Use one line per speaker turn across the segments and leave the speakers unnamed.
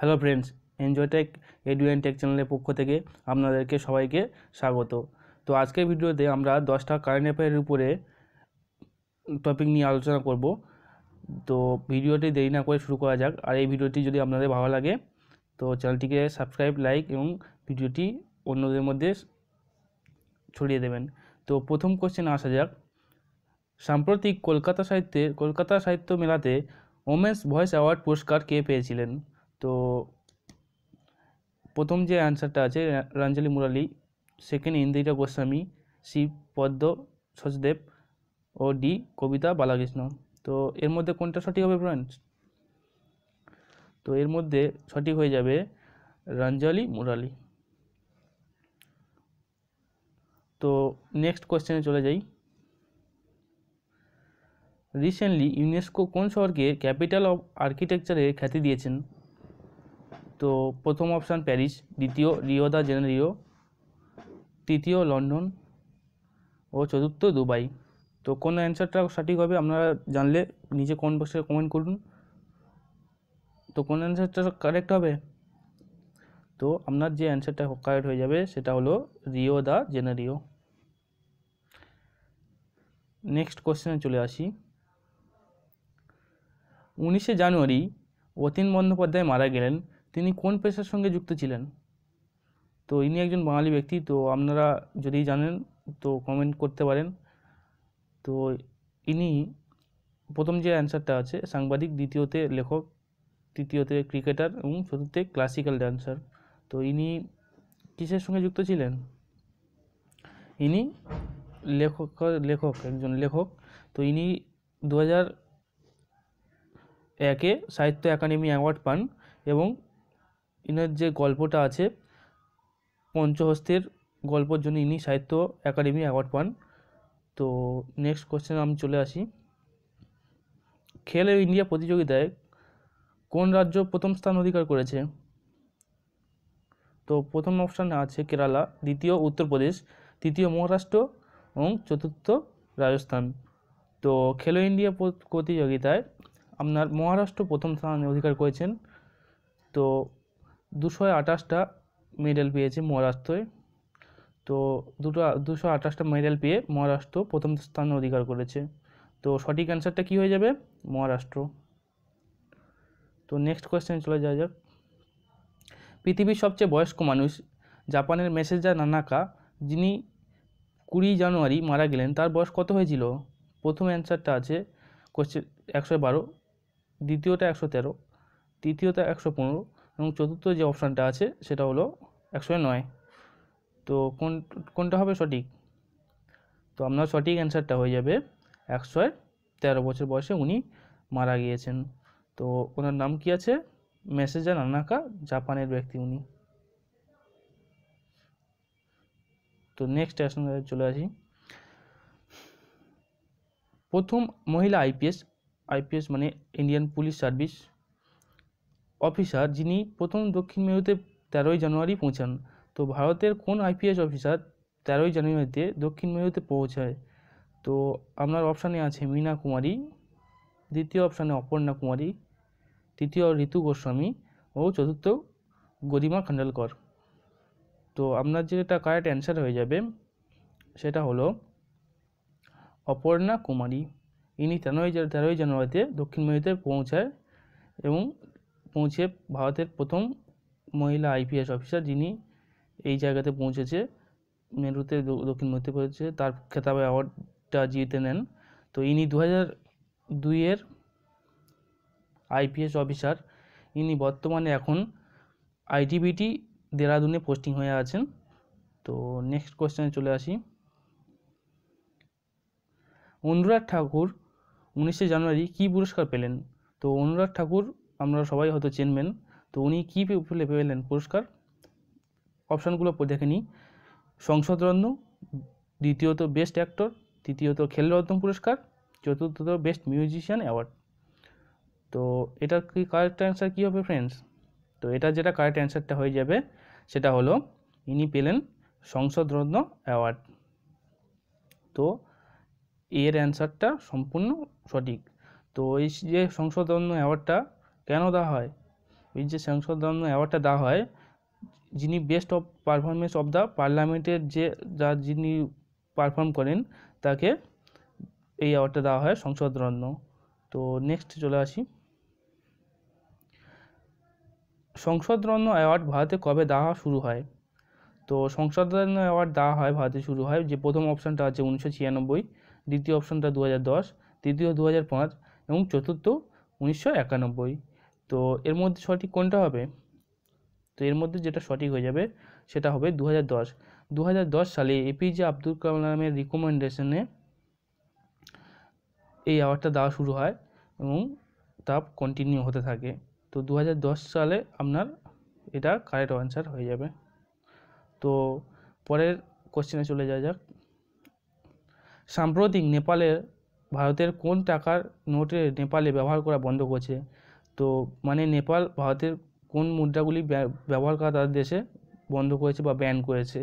hello friends এনজয়টেক এডুয়েন tech চ্যানেলের পক্ষ থেকে আপনাদেরকে সবাইকে স্বাগত তো আজকের ভিডিওতে আমরা দশটা কারেন্ট অ্যাফেয়ারের উপরে টপিক নিয়ে আলোচনা করব তো ভিডিওটি দেরি না করে শুরু করা যাক আর এই ভিডিওটি যদি আপনাদের ভালো লাগে তো চ্যানেলটিকে সাবস্ক্রাইব লাইক এবং ভিডিওটি অন্যদের মধ্যে ছড়িয়ে দেবেন তো প্রথম কোশ্চেন আসা যাক সাম্প্রতিক কলকাতা সাহিত্যে কলকাতা সাহিত্য মেলাতে ওমেন্স ভয়েস অ্যাওয়ার্ড পুরস্কার কে পেয়েছিলেন তো প্রথম যে অ্যান্সারটা আছে রাঞ্জলি মুরালি সেকেন্ড ইন্দিরা গোস্বামী সি পদ্ম সচদেব ও ডি কবিতা বালাকৃষ্ণ তো এর মধ্যে কোনটা সঠিক হবে ফ্রেন্ডস তো এর মধ্যে সঠিক হয়ে যাবে রাঞ্জলি মুরালি তো নেক্সট কোয়েশ্চেনে চলে যাই রিসেন্টলি ইউনেস্কো কোন শহরকে ক্যাপিটাল অফ আর্কিটেকচারে খ্যাতি দিয়েছেন তো প্রথম অপশান প্যারিস দ্বিতীয় রিও দ্য জেনারিও তৃতীয় লন্ডন ও চতুর্থ দুবাই তো কোন অ্যান্সারটা সঠিক হবে আপনারা জানলে নিজে কোন বক্সে কমেন্ট করুন তো কোন অ্যান্সারটা কারেক্ট হবে তো আপনার যে অ্যান্সারটা কারেক্ট হয়ে যাবে সেটা হলো রিও দা জেনারিও নেক্সট কোশ্চেনে চলে আসি উনিশে জানুয়ারি অতীন বন্দ্যোপাধ্যায় মারা গেলেন তিনি কোন পেশার সঙ্গে যুক্ত ছিলেন তো ইনি একজন বাঙালি ব্যক্তি তো আপনারা যদি জানেন তো কমেন্ট করতে পারেন তো ইনি প্রথম যে অ্যান্সারটা আছে সাংবাদিক দ্বিতীয়তে লেখক তৃতীয়তে ক্রিকেটার এবং চতুর্থে ক্লাসিক্যাল ড্যান্সার তো ইনি কিসের সঙ্গে যুক্ত ছিলেন ইনি লেখক লেখক একজন লেখক তো ইনি দু হাজার একে সাহিত্য একাডেমি অ্যাওয়ার্ড পান এবং ইনার যে গল্পটা আছে পঞ্চহস্তের গল্পর জন্য ইনি সাহিত্য একাডেমি অ্যাওয়ার্ড পান তো নেক্সট কোশ্চেন আমি চলে আসি খেলো ইন্ডিয়া প্রতিযোগিতায় কোন রাজ্য প্রথম স্থান অধিকার করেছে তো প্রথম অপশানে আছে কেরালা দ্বিতীয় উত্তরপ্রদেশ তৃতীয় মহারাষ্ট্র এবং চতুর্থ রাজস্থান তো খেলো ইন্ডিয়া প্রতিযোগিতায় আপনার মহারাষ্ট্র প্রথম স্থান অধিকার করেছেন তো দুশো আঠাশটা মেডেল পেয়েছে মহারাষ্ট্রে তো দুটো দুশো আঠাশটা মেডেল পেয়ে মহারাষ্ট্র প্রথম স্থান অধিকার করেছে তো সঠিক অ্যান্সারটা কী হয়ে যাবে মহারাষ্ট্র তো নেক্সট কোয়েশ্চেন চলে যাওয়া যাক পৃথিবীর সবচেয়ে বয়স্ক মানুষ জাপানের মেসেজা নানাকা যিনি কুড়ি জানুয়ারি মারা গেলেন তার বয়স কত হয়েছিল প্রথম অ্যান্সারটা আছে কোয়েশ্চেন একশো বারো দ্বিতীয়টা একশো তেরো তৃতীয়টা একশো পনেরো এবং চতুর্থ যে অপশানটা আছে সেটা হলো একশো নয় তো কোন কোনটা হবে সঠিক তো আপনার সঠিক অ্যান্সারটা হয়ে যাবে একশো তেরো বছর বয়সে উনি মারা গিয়েছেন তো ওনার নাম কি আছে মেসেজা নানাকা জাপানের ব্যক্তি উনি তো নেক্সট স্টেশন চলে আসি প্রথম মহিলা আইপিএস আইপিএস মানে ইন্ডিয়ান পুলিশ সার্ভিস অফিসার যিনি প্রথম দক্ষিণ মেরুতে তেরোই জানুয়ারি পৌঁছান তো ভারতের কোন আইপিএস অফিসার তেরোই জানুয়ারিতে দক্ষিণ মেরুতে পৌঁছায় তো আপনার অপশানে আছে মীনা কুমারী দ্বিতীয় অপশানে অপর্ণা কুমারী তৃতীয় ঋতু গোস্বামী ও চতুর্থ গরিমা খান্ডালকর তো আপনার যেটা কারেক্ট অ্যান্সার হয়ে যাবে সেটা হলো অপর্ণা কুমারী ইনি তেরোই তেরোই জানুয়ারিতে দক্ষিণ মেরুতে পৌঁছায় এবং পৌঁছে ভারতের প্রথম মহিলা আইপিএস অফিসার যিনি এই জায়গাতে পৌঁছেছে মেরুতে দক্ষিণ মধ্যপ্রদেশে তার খেতাবে অ্যাওয়ার্ডটা জিতে নেন তো ইনি দু হাজার দুইয়ের আইপিএস অফিসার ইনি বর্তমানে এখন আইটিবিটি দেরাদুনে পোস্টিং হয়ে আছেন তো নেক্সট কোয়েশ্চেনে চলে আসি অনুরাগ ঠাকুর উনিশে জানুয়ারি কি পুরস্কার পেলেন তো অনুরাগ ঠাকুর আমরা সবাই হয়তো চেনবেন তো উনি কী পেলেন পুরস্কার অপশানগুলো দেখে নিই সংসদরত্ন দ্বিতীয়ত বেস্ট অ্যাক্টর তৃতীয়ত খেলরত্ন পুরস্কার চতুর্থত বেস্ট মিউজিশিয়ান অ্যাওয়ার্ড তো এটার কি কারেক্ট অ্যান্সার কী হবে ফ্রেন্ডস তো এটা যেটা কারেক্ট অ্যান্সারটা হয়ে যাবে সেটা হলো ইনি পেলেন সংসদরত্ন অ্যাওয়ার্ড তো এর অ্যান্সারটা সম্পূর্ণ সঠিক তো এই যে সংসদরত্ন অ্যাওয়ার্ডটা কেন দেওয়া হয় ওই যে সংসদ রত্ন অ্যাওয়ার্ডটা দেওয়া হয় যিনি best of performance of the পার্লামেন্টের যে যা যিনি পারফর্ম করেন তাকে এই অ্যাওয়ার্ডটা দেওয়া হয় সংসদ রত্ন তো নেক্সট চলে আসি সংসদ রত্ন অ্যাওয়ার্ড ভারতে কবে দেওয়া শুরু হয় তো সংসদ রত্ন অ্যাওয়ার্ড দেওয়া হয় ভারতে শুরু হয় যে প্রথম অপশানটা আছে উনিশশো ছিয়ানব্বই দ্বিতীয় অপশানটা দু হাজার দশ তৃতীয় দু হাজার পাঁচ এবং চতুর্থ উনিশশো একানব্বই তো এর মধ্যে সঠিক কোনটা হবে তো এর মধ্যে যেটা সঠিক হয়ে যাবে সেটা হবে দু হাজার দশ সালে এপিজে আব্দুল কালামের রিকমেন্ডেশনে এই অ্যাওয়ার্ডটা দেওয়া শুরু হয় এবং তা কন্টিনিউ হতে থাকে তো দু সালে আপনার এটা কারেক্ট অ্যান্সার হয়ে যাবে তো পরের কোশ্চেনে চলে যাওয়া যাক সাম্প্রতিক নেপালের ভারতের কোন টাকার নোটে নেপালে ব্যবহার করা বন্ধ করছে তো মানে নেপাল ভারতের কোন মুদ্রাগুলি ব্যবহার করা তাদের দেশে বন্ধ করেছে বা ব্যান করেছে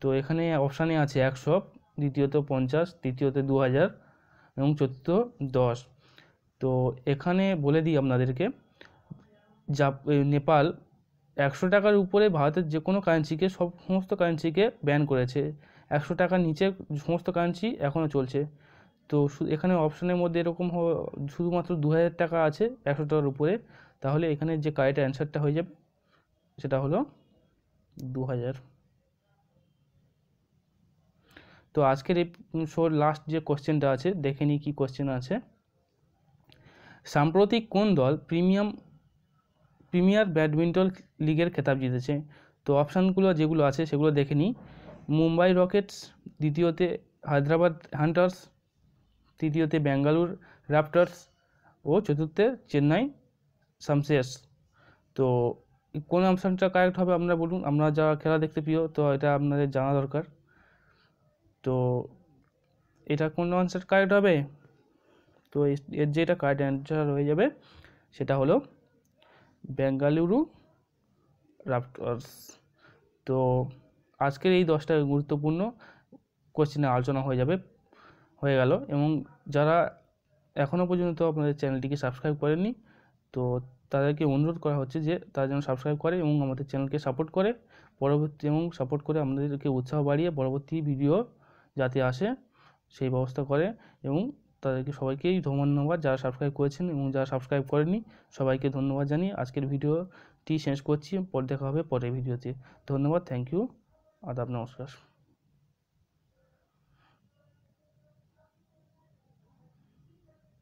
তো এখানে অপশানে আছে একশো দ্বিতীয়ত পঞ্চাশ তৃতীয়ত দু হাজার এবং চতুর্থ দশ তো এখানে বলে দিই আপনাদেরকে যা নেপাল একশো টাকার উপরে ভারতের যে কোনো কারেন্সিকে সব সমস্ত কারেন্সিকে ব্যান করেছে একশো টাকার নিচে সমস্ত কারেন্সি এখনও চলছে তো এখানে অপশানের মধ্যে এরকম শুধুমাত্র দু হাজার টাকা আছে একশো টাকার উপরে তাহলে এখানে যে কারেক্ট অ্যান্সারটা হয়ে যাবে সেটা হলো দু হাজার তো আজকের এই শোর লাস্ট যে কোশ্চেনটা আছে দেখে নিই কী কোশ্চেন আছে সাম্প্রতিক কোন দল প্রিমিয়াম প্রিমিয়ার ব্যাডমিন্টন লিগের খেতাব জিতেছে তো অপশানগুলো যেগুলো আছে সেগুলো দেখে নিই মুম্বাই রকেটস দ্বিতীয়তে হায়দ্রাবাদ হান্টার্স তৃতীয়তে ব্যাঙ্গালোর র্যাপটার্স ও চতুর্থে চেন্নাই সামসেস তো কোন অপশানটা কারেক্ট হবে আপনারা বলুন আমরা যা খেলা দেখতে প্রিয় তো এটা আপনাদের জানা দরকার তো এটা কোন অ্যান্সার কারেক্ট হবে তো এর যেটা কারেক্ট অ্যান্সার হয়ে যাবে সেটা হলো বেঙ্গালুরু রাফটার্স তো আজকের এই দশটা গুরুত্বপূর্ণ কোশ্চেনে আলোচনা হয়ে যাবে হয়ে গেল এবং যারা এখনও পর্যন্ত আপনাদের চ্যানেলটিকে সাবস্ক্রাইব করেননি তো তাদেরকে অনুরোধ করা হচ্ছে যে তারা যেন সাবস্ক্রাইব করে এবং আমাদের চ্যানেলকে সাপোর্ট করে পরবর্তী এবং সাপোর্ট করে আমাদেরকে উৎসাহ বাড়িয়ে পরবর্তী ভিডিও যাতে আসে সেই ব্যবস্থা করে এবং তাদেরকে সবাইকেই ধন্যবাদ যারা সাবস্ক্রাইব করেছেন এবং যারা সাবস্ক্রাইব করেনি সবাইকে ধন্যবাদ জানিয়ে আজকের ভিডিওটি শেষ করছি পর দেখা হবে পরের ভিডিওতে ধন্যবাদ থ্যাংক ইউ আদাব নমস্কার